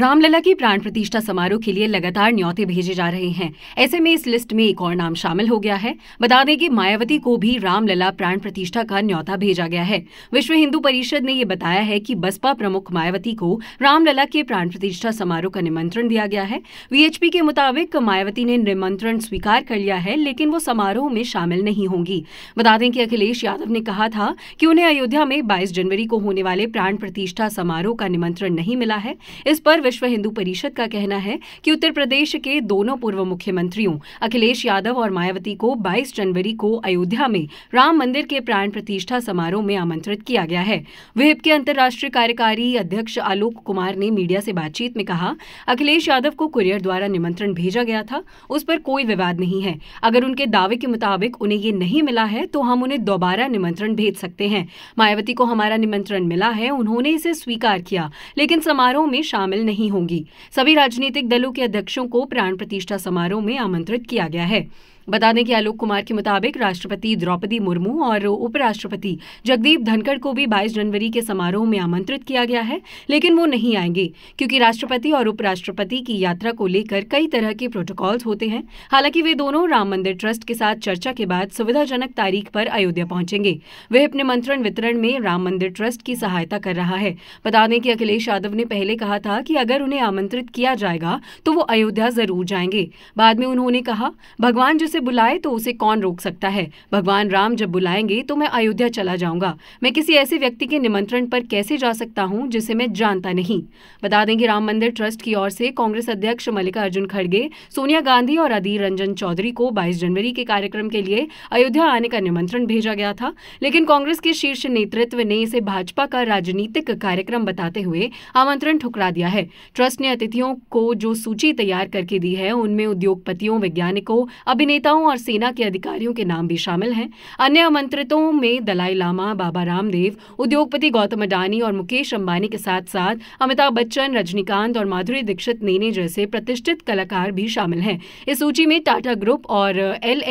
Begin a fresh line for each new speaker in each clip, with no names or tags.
रामलला की प्राण प्रतिष्ठा समारोह के लिए लगातार न्यौते भेजे जा रहे हैं ऐसे में इस लिस्ट में एक और नाम शामिल हो गया है बता दें कि मायावती को भी रामलला प्राण प्रतिष्ठा का न्यौता भेजा गया है विश्व हिंदू परिषद ने ये बताया है कि बसपा प्रमुख मायावती को रामलला के प्राण प्रतिष्ठा समारोह का निमंत्रण दिया गया है वीएचपी के मुताबिक मायावती ने निमंत्रण स्वीकार कर लिया है लेकिन वो समारोह में शामिल नहीं होंगी बता दें कि अखिलेश यादव ने कहा था कि उन्हें अयोध्या में बाईस जनवरी को होने वाले प्राण प्रतिष्ठा समारोह का निमंत्रण नहीं मिला है इस पर विश्व हिंदू परिषद का कहना है कि उत्तर प्रदेश के दोनों पूर्व मुख्यमंत्रियों अखिलेश यादव और मायावती को 22 जनवरी को अयोध्या में राम मंदिर के प्राण प्रतिष्ठा समारोह में आमंत्रित किया गया है विहिप के अंतर्राष्ट्रीय कार्यकारी अध्यक्ष आलोक कुमार ने मीडिया से बातचीत में कहा अखिलेश यादव को कुरियर द्वारा निमंत्रण भेजा गया था उस पर कोई विवाद नहीं है अगर उनके दावे के मुताबिक उन्हें ये नहीं मिला है तो हम उन्हें दोबारा निमंत्रण भेज सकते हैं मायावती को हमारा निमंत्रण मिला है उन्होंने इसे स्वीकार किया लेकिन समारोह में शामिल नहीं नहीं होंगी सभी राजनीतिक दलों के अध्यक्षों को प्राण प्रतिष्ठा समारोह में आमंत्रित किया गया है बता दें कि आलोक कुमार के मुताबिक राष्ट्रपति द्रौपदी मुर्मू और उपराष्ट्रपति जगदीप धनखड़ को भी बाईस जनवरी के समारोह में आमंत्रित किया गया है लेकिन वो नहीं आएंगे क्योंकि राष्ट्रपति और उपराष्ट्रपति की यात्रा को लेकर कई तरह के प्रोटोकॉल्स होते हैं हालांकि वे दोनों राम मंदिर ट्रस्ट के साथ चर्चा के बाद सुविधाजनक तारीख पर अयोध्या पहुंचेंगे वे अपने मंत्रण वितरण में राम मंदिर ट्रस्ट की सहायता कर रहा है बता दें कि अखिलेश यादव ने पहले कहा था कि अगर उन्हें आमंत्रित किया जाएगा तो वो अयोध्या जरूर जाएंगे बाद में उन्होंने कहा भगवान जिसे उसे बुलाए तो उसे कौन रोक सकता है भगवान राम जब बुलाएंगे तो मैं अयोध्या चला जाऊंगा मैं किसी ऐसे व्यक्ति के निमंत्रण पर कैसे जा सकता हूं जिसे मैं जानता नहीं बता देंगे राम मंदिर ट्रस्ट की ओर से कांग्रेस अध्यक्ष मल्लिकार्जुन खड़गे सोनिया गांधी और अधीर रंजन चौधरी को बाईस जनवरी के कार्यक्रम के लिए अयोध्या आने का निमंत्रण भेजा गया था लेकिन कांग्रेस के शीर्ष नेतृत्व ने इसे भाजपा का राजनीतिक कार्यक्रम बताते हुए आमंत्रण ठुकरा दिया है ट्रस्ट ने अतिथियों को जो सूची तैयार करके दी है उनमें उद्योगपतियों वैज्ञानिकों अभिनेता नेताओं और सेना के अधिकारियों के नाम भी शामिल हैं अन्य आमंत्रितों में दलाई लामा बाबा रामदेव उद्योगपति गौतम अडानी और मुकेश अंबानी के साथ साथ अमिताभ बच्चन रजनीकांत और माधुरी दीक्षित नेने जैसे प्रतिष्ठित कलाकार भी शामिल हैं इस सूची में टाटा ग्रुप और एल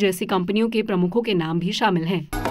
जैसी कंपनियों के प्रमुखों के नाम भी शामिल हैं